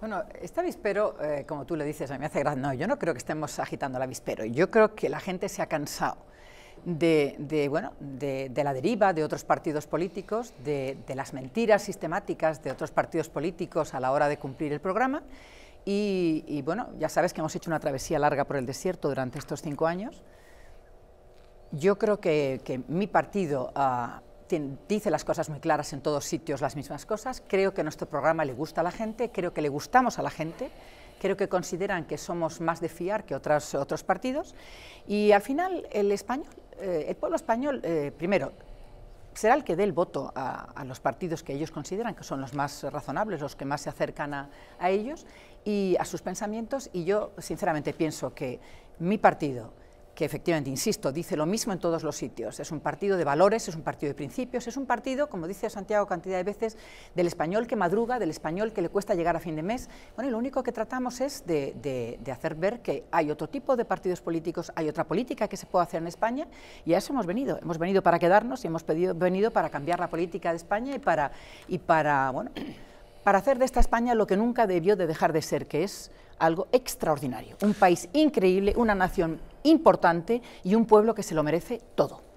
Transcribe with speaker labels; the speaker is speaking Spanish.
Speaker 1: Bueno, esta avispero, eh, como tú le dices, a mí me hace gracia. No, yo no creo que estemos agitando la avispero. Yo creo que la gente se ha cansado de, de bueno, de, la deriva de otros partidos políticos, de, las mentiras sistemáticas de otros partidos políticos a la hora de cumplir el programa. Y, bueno, ya sabes que hemos hecho una travesía larga por el desierto durante estos cinco años. Yo creo que, mi partido ha dice las cosas muy claras en todos sitios, las mismas cosas. Creo que nuestro programa le gusta a la gente, creo que le gustamos a la gente, creo que consideran que somos más de fiar que otros partidos. Y al final el español, eh, el pueblo español, eh, primero, será el que dé el voto a, los partidos que ellos consideran que son los más razonables, los que más se acercan a ellos y a sus pensamientos. Y yo, sinceramente, pienso que mi partido, que efectivamente, insisto, dice lo mismo en todos los sitios. Es un partido de valores, es un partido de principios, es un partido, como dice Santiago cantidad de veces, del español que madruga, del español que le cuesta llegar a fin de mes. Bueno, y lo único que tratamos es de, hacer ver que hay otro tipo de partidos políticos, hay otra política que se puede hacer en España y a eso hemos venido. Hemos venido para quedarnos y hemos venido para cambiar la política de España y para, y para, bueno, para hacer de esta España lo que nunca debió de dejar de ser, que es algo extraordinario. Un país increíble, una nación importante y un pueblo que se lo merece todo.